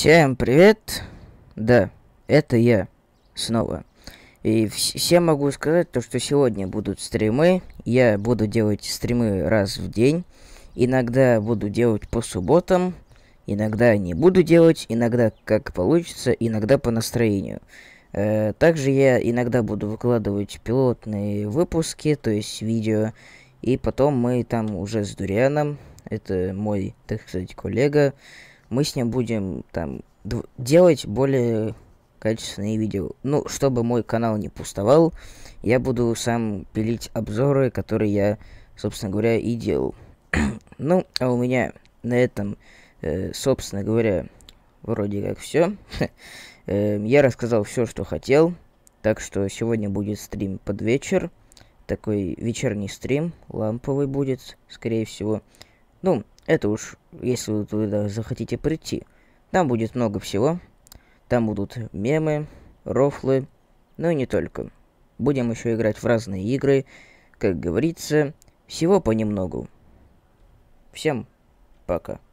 Всем привет! Да, это я снова. И всем могу сказать то, что сегодня будут стримы. Я буду делать стримы раз в день. Иногда буду делать по субботам. Иногда не буду делать. Иногда как получится. Иногда по настроению. Э, также я иногда буду выкладывать пилотные выпуски, то есть видео. И потом мы там уже с Дурианом, это мой, так сказать, коллега, мы с ним будем там делать более качественные видео. Ну, чтобы мой канал не пустовал, я буду сам пилить обзоры, которые я, собственно говоря, и делал. ну, а у меня на этом, э, собственно говоря, вроде как все. э, я рассказал все, что хотел. Так что сегодня будет стрим под вечер. Такой вечерний стрим, ламповый будет, скорее всего. Ну, это уж, если вы туда захотите прийти. Там будет много всего. Там будут мемы, рофлы, но ну и не только. Будем еще играть в разные игры, как говорится, всего понемногу. Всем пока.